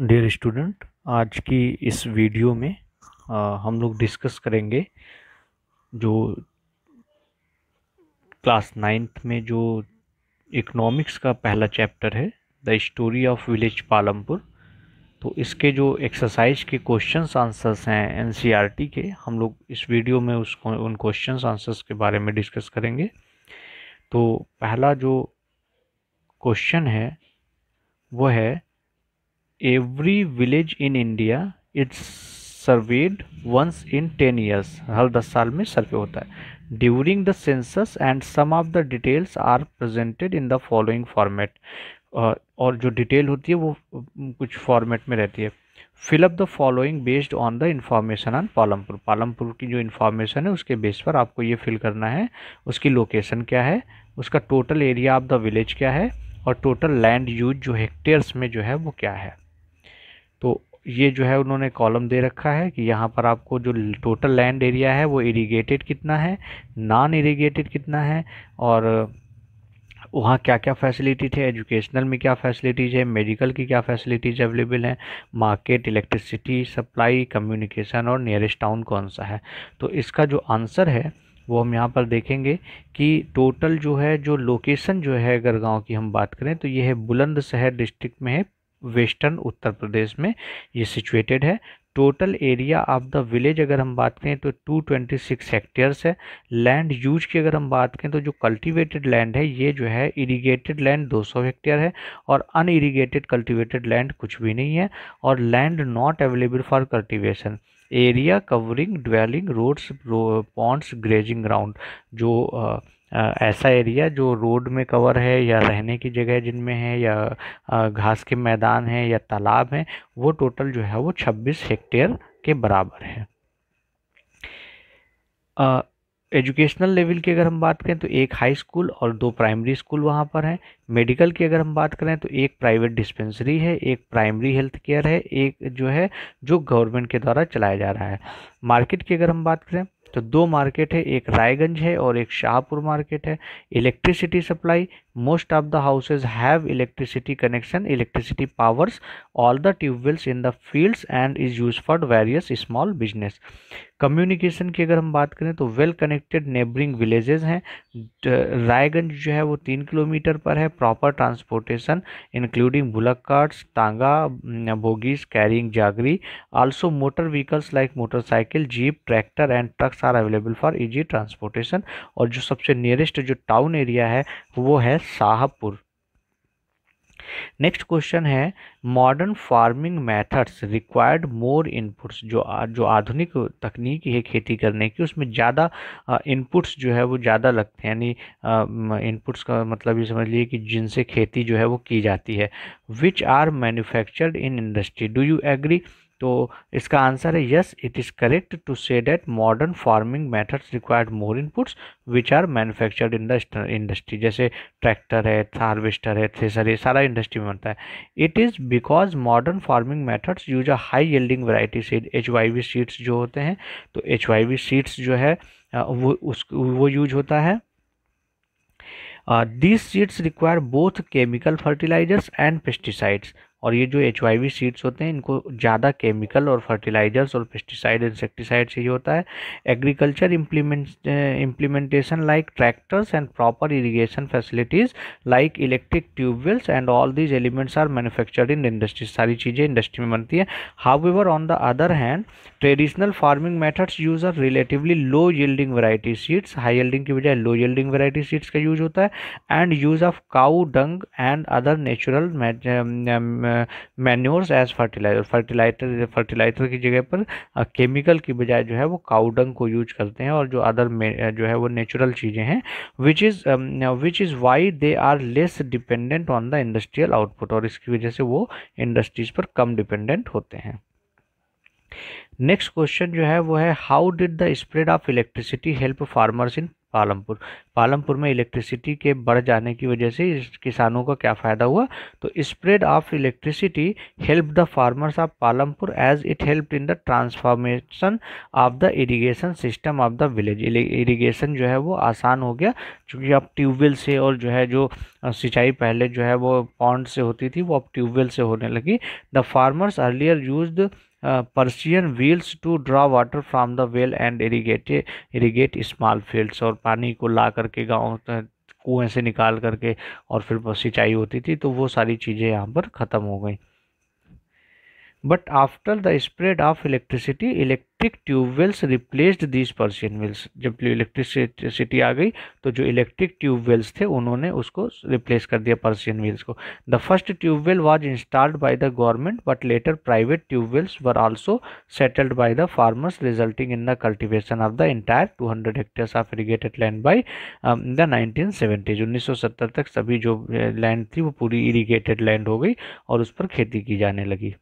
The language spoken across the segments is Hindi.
डियर स्टूडेंट आज की इस वीडियो में आ, हम लोग डिस्कस करेंगे जो क्लास नाइन्थ में जो इकोनॉमिक्स का पहला चैप्टर है the story of village Palampur तो इसके जो एक्सरसाइज के क्वेश्चंस आंसर्स हैं एनसीईआरटी e के हम लोग इस वीडियो में उस उन क्वेश्चंस आंसर्स के बारे में डिस्कस करेंगे तो पहला जो क्वेश्चन है वो है every village in India it's surveyed once in ten years हर दस साल में सर्वे होता है during the census and some of the details are presented in the following format और जो डिटेल होती है वो कुछ फॉर्मेट में रहती है fill up the following based on the information on Palampur Palampur की जो इन्फॉर्मेशन है उसके बेस पर आपको ये फिल करना है उसकी लोकेशन क्या है उसका total area of the village क्या है और टोटल लैंड यूज जो हेक्टेयर्स में जो है वो क्या है तो ये जो है उन्होंने कॉलम दे रखा है कि यहाँ पर आपको जो टोटल लैंड एरिया है वो इरीगेटेड कितना है नॉन इरीगेटेड कितना है और वहाँ क्या क्या फैसिलिटीज है एजुकेशनल में क्या फैसिलिटीज़ है मेडिकल की क्या फैसिलिटीज़ अवेलेबल हैं मार्केट इलेक्ट्रिसिटी सप्लाई कम्युनिकेशन और नियरेस्ट टाउन कौन सा है तो इसका जो आंसर है वो हम यहाँ पर देखेंगे कि टोटल जो है जो लोकेशन जो है अगर गाँव की हम बात करें तो ये है बुलंदशहर डिस्ट्रिक्ट में है वेस्टर्न उत्तर प्रदेश में ये सिचुएटेड है total area of the village अगर हम बात करें तो 226 हेक्टेयर्स है लैंड यूज की अगर हम बात करें तो जो कल्टीवेटेड लैंड है ये जो है इरिगेटेड लैंड 200 हेक्टेयर है और इरीगेटेड कल्टिवेटेड लैंड कुछ भी नहीं है और land not available for cultivation area covering dwelling roads ponds grazing ground जो ऐसा एरिया जो रोड में कवर है या रहने की जगह जिनमें है या घास के मैदान हैं या तालाब हैं वो टोटल जो है वो 26 हेक्टेयर के बराबर है एजुकेशनल लेवल की अगर हम बात करें तो एक हाई स्कूल और दो प्राइमरी स्कूल वहाँ पर हैं मेडिकल की अगर हम बात करें तो एक प्राइवेट डिस्पेंसरी है एक प्राइमरी हेल्थ केयर है एक जो है जो गवर्नमेंट के द्वारा चलाया जा रहा है मार्केट की अगर हम बात करें तो दो मार्केट है एक रायगंज है और एक शाहपुर मार्केट है electricity supply most of the houses have electricity connection electricity powers all the tube wells in the fields and is used for various small business communication की अगर हम बात करें तो वेल कनेक्टेड नेबरिंग विलेजेस हैं रायगंज जो है वो तीन किलोमीटर पर है proper transportation including bullock carts tonga bogies carrying jaggery also motor vehicles like motorcycle jeep tractor and trucks are available for easy transportation और जो सबसे नियरेस्ट जो टाउन एरिया है वो है शाहपुर नेक्स्ट क्वेश्चन है modern farming methods required more inputs जो जो आधुनिक तकनीक है खेती करने की उसमें ज़्यादा इनपुट्स जो है वो ज़्यादा लगते हैं यानी इनपुट्स का मतलब ये समझ लीजिए कि जिनसे खेती जो है वो की जाती है which are manufactured in industry do you agree तो इसका आंसर है yes it is correct to say that modern farming methods required more inputs which are manufactured industry जैसे ट्रैक्टर है हार्वेस्टर है थ्रेसर है सारा इंडस्ट्री में बनता है it is because modern farming methods use a high yielding variety seed H seeds जो होते हैं तो एच सीड्स जो है वो उस वो यूज होता है this seeds require both chemical fertilisers and pesticides और ये जो एच वाई सीड्स होते हैं इनको ज़्यादा केमिकल और फर्टिलाइजर्स और पेस्टिसाइड इंसेक्टिसाइड से ये होता है agriculture implement implementation like tractors and proper irrigation facilities like electric tubewells and all these elements are manufacture in industry सारी चीज़ें इंडस्ट्री में बनती है how on the other hand traditional farming methods use are relatively low yielding variety seeds high yielding की बजाय लो यल्डिंग वैरायटी सीड्स का यूज होता है and use of cow dung and other natural manures as fertiliser fertiliser fertiliser की जगह पर केमिकल की बजाय जो है वो काउडंग को यूज करते हैं और जो अदर जो है वो नेचुरल चीज़ें हैं which is which is why they are less dependent on the industrial output और इसकी वजह से वो इंडस्ट्रीज़ पर कम डिपेंडेंट होते हैं नेक्स्ट क्वेश्चन जो है वो है how did the spread of electricity help farmers in Palampur Palampur में इलेक्ट्रिसिटी के बढ़ जाने की वजह से किसानों का क्या फ़ायदा हुआ तो spread of electricity help the farmers of Palampur as it help in the transformation of the irrigation system of the village irrigation जो है वो आसान हो गया क्योंकि अब ट्यूबवेल से और जो है जो सिंचाई पहले जो है वो पॉन्ड से होती थी वो अब ट्यूबवेल से होने लगी the farmers earlier use Persian wheels to draw water from the well and irrigate irrigate small fields और पानी को ला करके गाँव कुएं से निकाल करके और फिर सिंचाई होती थी तो वो सारी चीज़ें यहाँ पर ख़त्म हो गई but after the spread of electricity electric tubewells replaced these Persian wells जब इलेक्ट्रिसिटी आ गई तो जो इलेक्ट्रिक ट्यूबवेल्स थे उन्होंने उसको रिप्लेस कर दिया पर्शियन वेल्स को the first tubewell was installed by the government but later private tubewells were also settled by the farmers resulting in the cultivation of the entire two hundred hectare of irrigated land by the nineteen seventies उन्नीस सौ सत्तर तक सभी जो लैंड थी वो पूरी इरीगेटेड लैंड हो गई और उस पर खेती की जाने लगी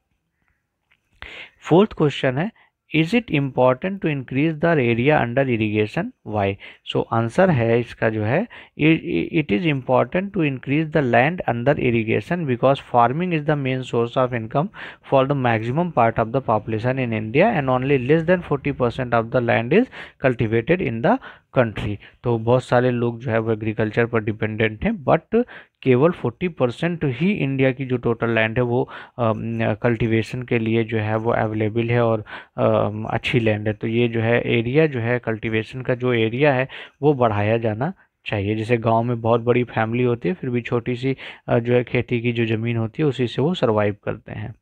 फोर्थ क्वेश्चन है is it important to increase the area under irrigation why so answer है इसका जो है it is important to increase the land under irrigation because farming is the main source of income for the maximum part of the population in India and only less than forty percent of the land is cultivated in the country तो बहुत सारे लोग जो है वो एग्रीकल्चर पर डिपेंडेंट हैं बट केवल 40 परसेंट ही इंडिया की जो टोटल लैंड है वो कल्टीवेशन के लिए जो है वो अवेलेबल है और आ, अच्छी लैंड है तो ये जो है एरिया जो है कल्टीवेशन का जो एरिया है वो बढ़ाया जाना चाहिए जैसे गांव में बहुत बड़ी फैमिली होती है फिर भी छोटी सी जो है खेती की जो ज़मीन होती है उसी से वो सर्वाइव करते हैं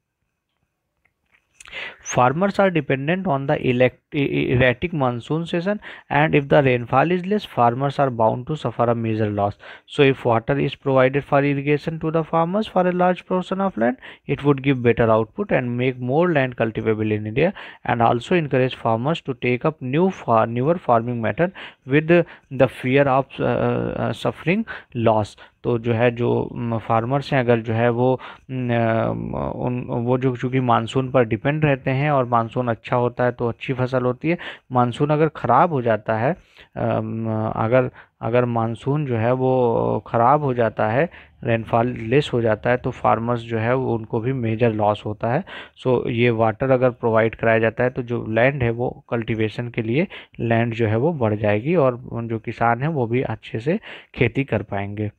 Farmers are dependent on the erratic monsoon season and if the rainfall is less, farmers are bound to suffer a major loss. So if water is provided for irrigation to the farmers for a large portion of land, it would give better output and make more land cultivable in India and also encourage farmers to take up new far newer farming method with the, fear of uh, uh, suffering loss. तो जो है जो फार्मर्स हैं अगर जो है वो उन वो जो चूँकि मानसून पर डिपेंड रहते हैं और मानसून अच्छा होता है तो अच्छी फसल होती है मानसून अगर ख़राब हो जाता है अगर अगर मानसून जो है वो ख़राब हो जाता है रेनफॉल लेस हो जाता है तो फार्मर्स जो है वो उनको भी मेजर लॉस होता है सो ये वाटर अगर प्रोवाइड कराया जाता है तो जो लैंड है वो कल्टीवेशन के लिए लैंड जो है वो बढ़ जाएगी और जो किसान हैं वो भी अच्छे से खेती कर पाएंगे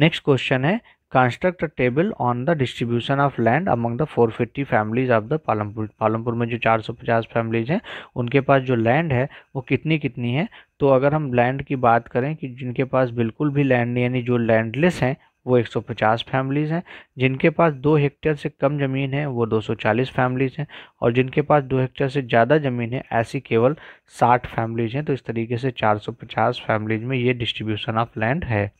नेक्स्ट क्वेश्चन है construct table on the distribution of land among the 450 families of the Palampur Palampur में जो 450 फैमिलीज हैं उनके पास जो लैंड है वो कितनी कितनी है तो अगर हम लैंड की बात करें कि जिनके पास बिल्कुल भी लैंड नहीं यानी जो लैंडलेस हैं वो 150 फैमिलीज़ हैं जिनके पास दो हेक्टेयर से कम ज़मीन है वो 240 फैमिलीज़ हैं और जिनके पास दो हेक्टेयर से ज़्यादा ज़मीन है ऐसी केवल 60 फैमिलीज़ हैं तो इस तरीके से 450 फैमिलीज़ में ये डिस्ट्रीब्यूशन ऑफ लैंड है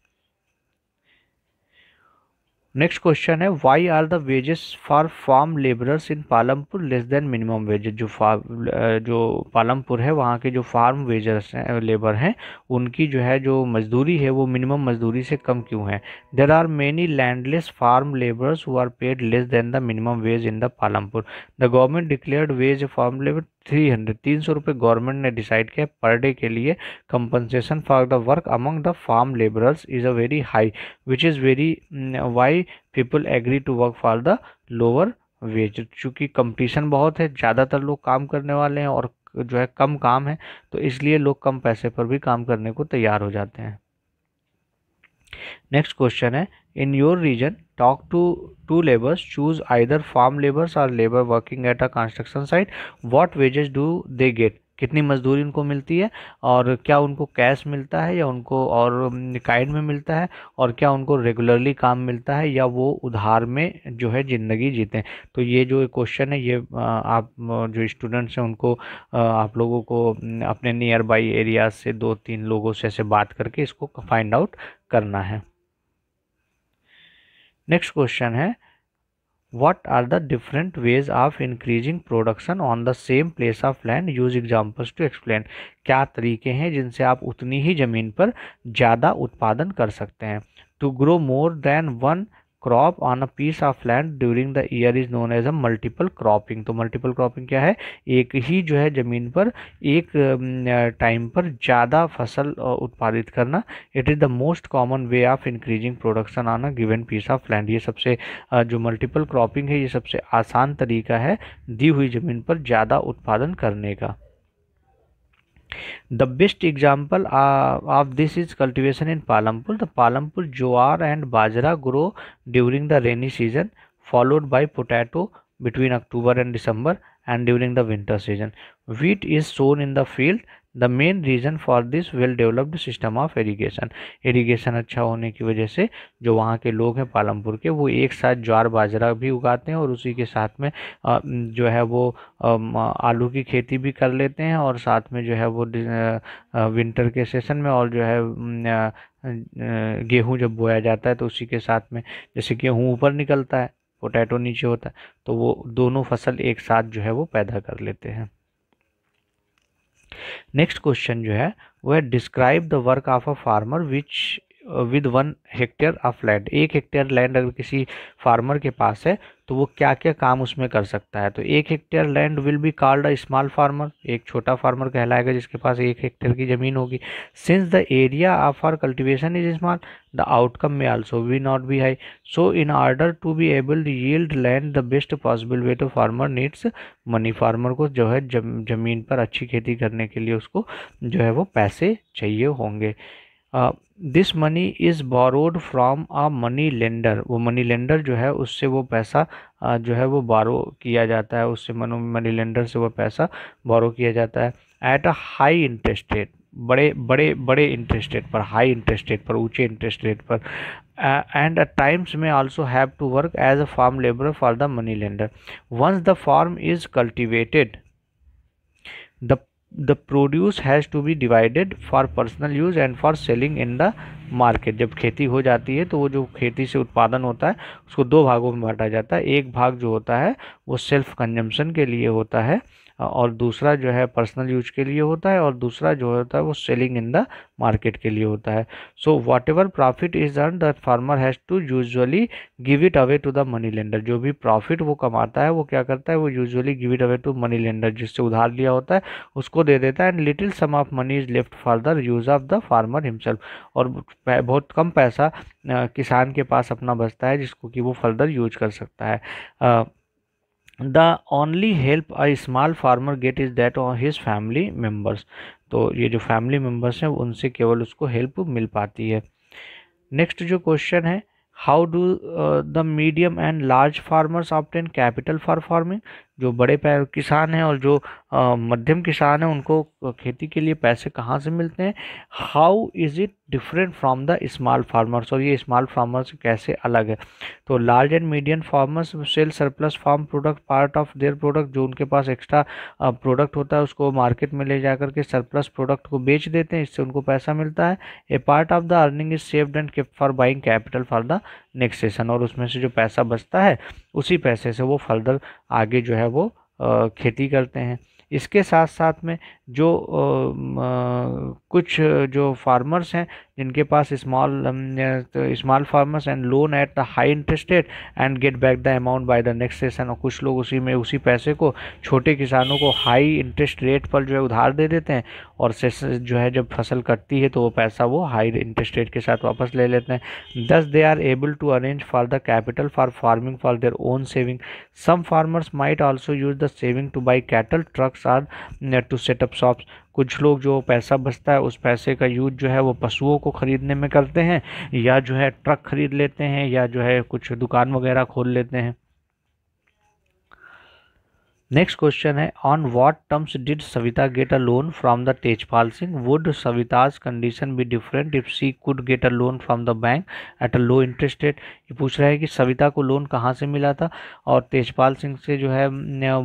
नेक्स्ट क्वेश्चन है why are the wages for farm labourers in Palampur less than minimum wages जो जो पालमपुर है वहाँ के जो फार्म वेजर्स हैं लेबर हैं उनकी जो है जो मजदूरी है वो मिनिमम मजदूरी से कम क्यों है there are many landless farm labourers who are paid less than the minimum wage in the Palampur the government declared wage farm labour three hundred तीन सौ रुपये गवर्नमेंट ने डिसाइड किया पर डे के लिए compensation for the work among the farm labourers is a very high which is very why people agree to work for the lower wage चूँकि कंपटीशन बहुत है ज़्यादातर लोग काम करने वाले हैं और जो है कम काम है तो इसलिए लोग कम पैसे पर भी काम करने को तैयार हो जाते हैं नेक्स्ट क्वेश्चन है in your region talk to two labours choose either farm labours और labour working at a construction site what wages do they get कितनी मजदूरी उनको मिलती है और क्या उनको कैश मिलता है या उनको और काइड में मिलता है और क्या उनको रेगुलरली काम मिलता है या वो उधार में जो है ज़िंदगी जीते हैं तो ये जो क्वेश्चन है ये आप जो स्टूडेंट्स हैं उनको आप लोगों को अपने नियर बाई एरिया से दो तीन लोगों से ऐसे बात करके इसको फाइंड आउट करना है नेक्स्ट क्वेश्चन है what are the different ways of increasing production on the same place of land use examples to explain क्या तरीके हैं जिनसे आप उतनी ही ज़मीन पर ज़्यादा उत्पादन कर सकते हैं to grow more than one crop on a piece of land during the year is known as a multiple cropping तो मल्टीपल क्रॉपिंग क्या है एक ही जो है ज़मीन पर एक टाइम पर ज़्यादा फसल उत्पादित करना it is the most common way of increasing production on a given piece of land ये सबसे जो मल्टीपल क्रॉपिंग है ये सबसे आसान तरीका है दी हुई ज़मीन पर ज़्यादा उत्पादन करने का the best example uh, of this is cultivation in palampur the palampur jowar and bajra grow during the rainy season followed by potato between october and december and during the winter season wheat is sown in the field the main reason for this well developed system of irrigation irrigation अच्छा होने की वजह से जो वहाँ के लोग हैं पालमपुर के वो एक साथ ज्वार बाजरा भी उगाते हैं और उसी के साथ में जो है वो आलू की खेती भी कर लेते हैं और साथ में जो है वो विंटर के सेशन में और जो है गेहूँ जब बोया जाता है तो उसी के साथ में जैसे गेहूँ ऊपर निकलता है पोटैटो नीचे होता है तो वो दोनों फसल एक साथ जो है वो पैदा कर लेते हैं नेक्स्ट क्वेश्चन जो है वह है describe the work of a farmer which with one hectare of land एक हेक्टेयर लैंड अगर किसी फार्मर के पास है तो वो क्या क्या काम उसमें कर सकता है तो एक hectare land will be called a small farmer एक छोटा फार्मर कहलाएगा जिसके पास एक हेक्टेयर की ज़मीन होगी since the area of are cultivation is small the outcome may also we not be high so in order to be able yield land the best possible way to farmer needs money farmer को जो है जमीन पर अच्छी खेती करने के लिए उसको जो है वो पैसे चाहिए होंगे this money is borrowed from a money lender वो मनी लेंडर जो है उससे वो पैसा uh, जो है वो बारो किया जाता है उससे मनो मनी लेंडर से वो पैसा बोरो किया जाता है at a high interest rate बड़े बड़े बड़े इंटरेस्ट रेट पर हाई इंटरेस्ट रेट पर ऊंचे इंटरेस्ट रेट पर एंड uh, टाइम्स में also have to work as a farm labour for the money lender once the farm is cultivated the the produce has to be divided for personal use and for selling in the market जब खेती हो जाती है तो वो जो खेती से उत्पादन होता है उसको दो भागों में बांटा जाता है एक भाग जो होता है वो सेल्फ कंजम्पशन के लिए होता है और दूसरा जो है पर्सनल यूज के लिए होता है और दूसरा जो होता है वो सेलिंग इन द मार्केट के लिए होता है so whatever profit is earn the farmer has to usually give it away to the money lender जो भी प्रॉफिट वो कमाता है वो क्या करता है वो usually give it away to money lender जिससे उधार लिया होता है उसको दे देता है and little some of money is left for the use of the farmer himself और बहुत कम पैसा किसान के पास अपना बचता है जिसको कि वो फर्दर यूज कर सकता है the only help a small farmer get is that और हिज फैमिली मेम्बर्स तो ये जो फैमिली मेम्बर्स हैं उनसे केवल उसको हेल्प मिल पाती है नेक्स्ट जो क्वेश्चन है how do the medium and large farmers obtain capital for farming जो बड़े किसान हैं और जो मध्यम किसान हैं उनको खेती के लिए पैसे कहाँ से मिलते हैं how is it different from the small farmers और ये स्मॉल फार्मर्स कैसे अलग है तो large and medium farmers sell surplus farm product part of their product जो उनके पास एक्स्ट्रा प्रोडक्ट होता है उसको मार्केट में ले जाकर के सरप्लस प्रोडक्ट को बेच देते हैं इससे उनको पैसा मिलता है a part of the earning is saved and for buying capital for the next session और उसमें से जो पैसा बचता है उसी पैसे से वो फर्दर आगे जो है वो खेती करते हैं इसके साथ साथ में जो कुछ जो फार्मर्स हैं जिनके पास small small farmers and loan at the high interest rate and get back the amount by the next session और कुछ लोग उसी में उसी पैसे को छोटे किसानों को हाई इंटरेस्ट रेट पर जो है उधार दे देते हैं और सेशन जो है जब फसल कटती है तो वो पैसा वो हाई इंटरेस्ट रेट के साथ वापस ले लेते हैं thus they are able to arrange for the capital for farming for their own saving some farmers might also use the saving to buy cattle trucks or to set up shops कुछ लोग जो पैसा बचता है उस पैसे का यूज जो है वो पशुओं को ख़रीदने में करते हैं या जो है ट्रक ख़रीद लेते हैं या जो है कुछ दुकान वगैरह खोल लेते हैं नेक्स्ट क्वेश्चन है on what terms did Savita get a loan from the Tejpal Singh would Savita's condition be different if she could get a loan from the bank at a low interest rate ये पूछ रहा है कि सविता को लोन कहाँ से मिला था और तेजपाल सिंह से जो है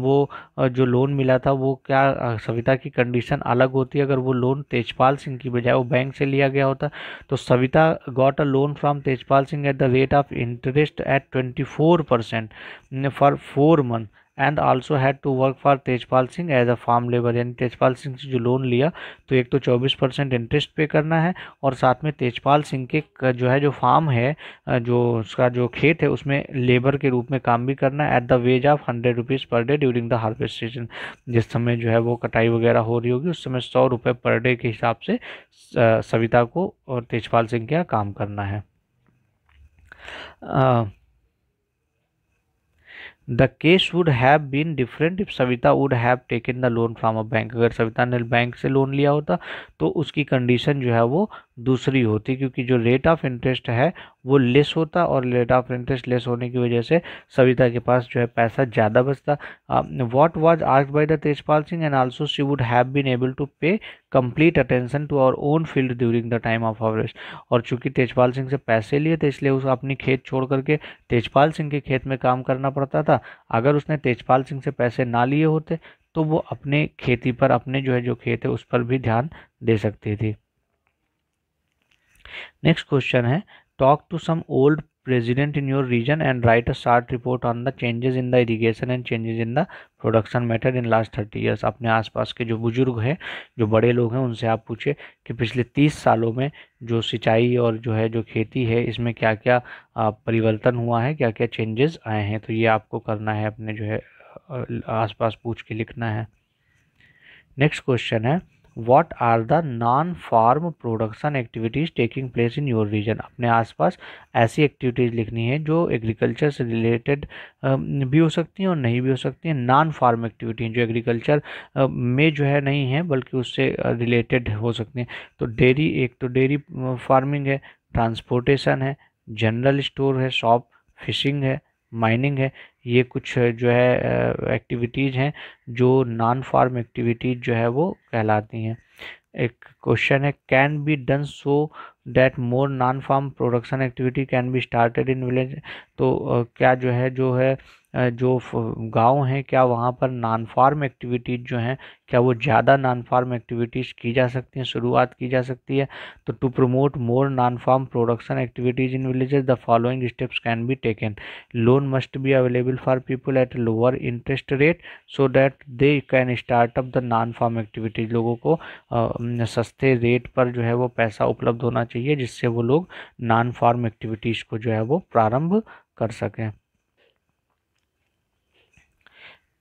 वो जो लोन मिला था वो क्या सविता की कंडीशन अलग होती अगर वो लोन तेजपाल सिंह की बजाय वो बैंक से लिया गया होता तो Savita got a loan from Tejpal Singh at the rate of interest at twenty four percent for four month and also had to work for Tejpal Singh as a farm labour यानी तेजपाल सिंह से जो लोन लिया तो एक तो चौबीस परसेंट इंटरेस्ट पे करना है और साथ में तेजपाल सिंह के जो है जो फार्म है जो उसका जो खेत है उसमें लेबर के रूप में काम भी करना है at the wage of hundred rupees per day during the harvest season जिस समय जो है वो कटाई वगैरह हो रही होगी उस समय सौ रुपये पर डे के हिसाब से सविता को और तेजपाल सिंह के काम करना है the case would have been different if Savita would have taken the loan from a bank अगर सविता ने बैंक से लोन लिया होता तो उसकी कंडीशन जो है वो दूसरी होती क्योंकि जो रेट ऑफ इंटरेस्ट है वो लेस होता और रेट ऑफ इंटरेस्ट लेस होने की वजह से सविता के पास जो है पैसा ज़्यादा बचता what was asked by the Tejpal Singh and also she would have been able to pay complete attention to our own field during the time of harvest और चूंकि तेजपाल सिंह से पैसे लिए थे इसलिए उस अपनी खेत छोड़ करके तेजपाल सिंह के खेत में काम करना पड़ता था अगर उसने तेजपाल सिंह से पैसे ना लिए होते तो वो अपने खेती पर अपने जो है जो खेत है उस पर भी ध्यान दे सकती थी नेक्स्ट क्वेश्चन है talk to some old president in your region and write a short report on the changes in the irrigation and changes in the production method in last thirty years अपने आस पास के जो बुजुर्ग हैं जो बड़े लोग हैं उनसे आप पूछे कि पिछले तीस सालों में जो सिंचाई और जो है जो खेती है इसमें क्या क्या परिवर्तन हुआ है क्या क्या चेंजेस आए हैं तो ये आपको करना है अपने जो है आस पास पूछ के लिखना है नेक्स्ट क्वेश्चन है what are the non farm production activities taking place in your region अपने आसपास ऐसी एक्टिविटीज़ लिखनी है जो एग्रीकल्चर से रिलेटेड भी हो सकती हैं और नहीं भी हो सकती हैं नॉन फार्म एक्टिविटी जो एग्रीकल्चर में जो है नहीं है बल्कि उससे रिलेटेड हो सकती हैं तो डेयरी एक तो डेयरी फार्मिंग है ट्रांसपोर्टेशन है जनरल स्टोर है शॉप फिशिंग है माइनिंग है ये कुछ जो है एक्टिविटीज़ हैं जो नॉन फार्म एक्टिविटीज़ जो है वो कहलाती हैं एक क्वेश्चन है can be done so that more non farm production activity can be started in village तो क्या जो है जो है जो गांव हैं क्या वहाँ पर नॉन फार्म एक्टिविटीज़ जो हैं क्या वो ज़्यादा नॉन फार्म एक्टिविटीज़ की जा सकती हैं शुरुआत की जा सकती है तो to promote more non farm production activities in villages the following steps can be taken loan must be available for people at lower interest rate so that they can start up the non farm activities लोगों को आ, सस्ते रेट पर जो है वो पैसा उपलब्ध होना चाहिए जिससे वो लोग नॉन फार्म एक्टिविटीज़ को जो है वो प्रारंभ कर सकें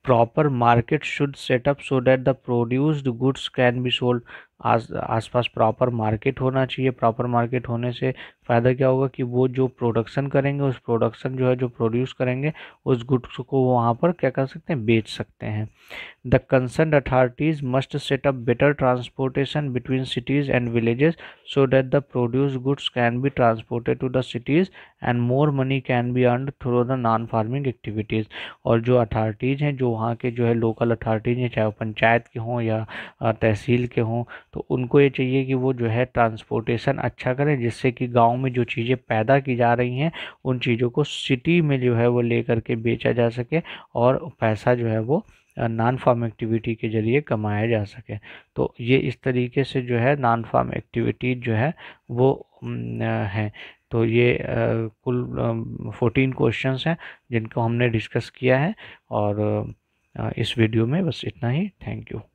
proper market should set up so that the produced goods can be sold आस आसपास प्रॉपर मार्केट होना चाहिए प्रॉपर मार्केट होने से फ़ायदा क्या होगा कि वो जो प्रोडक्शन करेंगे उस प्रोडक्शन जो है जो प्रोड्यूस करेंगे उस गुड्स को वो वहाँ पर क्या कर सकते हैं बेच सकते हैं the concern authorities must set up better transportation between cities and villages so that the produce goods can be transported to the cities and more money can be earn through the non farming activities और जो अथॉरिटीज़ हैं जो वहाँ के जो है लोकल अथॉरिटीज़ हैं चाहे वो पंचायत के हों या तहसील के हों तो उनको ये चाहिए कि वो जो है ट्रांसपोर्टेशन अच्छा करें जिससे कि गाँव में जो चीज़ें पैदा की जा रही हैं उन चीज़ों को सिटी में जो है वो ले करके बेचा जा सके और पैसा जो है वो नॉन फार्म एक्टिविटी के ज़रिए कमाया जा सके तो ये इस तरीके से जो है नॉन फार्म एक्टिविटी जो है वो है तो ये कुल फोर्टीन क्वेश्चंस हैं जिनको हमने डिस्कस किया है और इस वीडियो में बस इतना ही थैंक यू